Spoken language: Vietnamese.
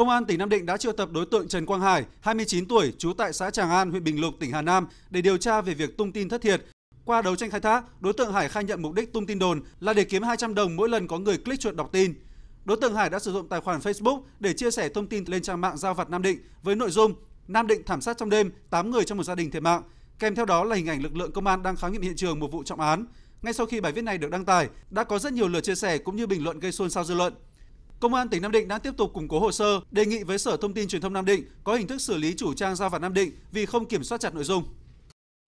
Công an tỉnh Nam Định đã triệu tập đối tượng Trần Quang Hải, 29 tuổi, trú tại xã Tràng An, huyện Bình Lục, tỉnh Hà Nam để điều tra về việc tung tin thất thiệt. Qua đấu tranh khai thác, đối tượng Hải khai nhận mục đích tung tin đồn là để kiếm 200 đồng mỗi lần có người click chuột đọc tin. Đối tượng Hải đã sử dụng tài khoản Facebook để chia sẻ thông tin lên trang mạng giao vặt Nam Định với nội dung Nam Định thảm sát trong đêm, 8 người trong một gia đình thiệt mạng. Kèm theo đó là hình ảnh lực lượng công an đang khám nghiệm hiện trường một vụ trọng án. Ngay sau khi bài viết này được đăng tải, đã có rất nhiều lượt chia sẻ cũng như bình luận gây xôn xao dư luận. Công an tỉnh Nam Định đang tiếp tục củng cố hồ sơ, đề nghị với Sở Thông tin Truyền thông Nam Định có hình thức xử lý chủ trang giao vặt Nam Định vì không kiểm soát chặt nội dung.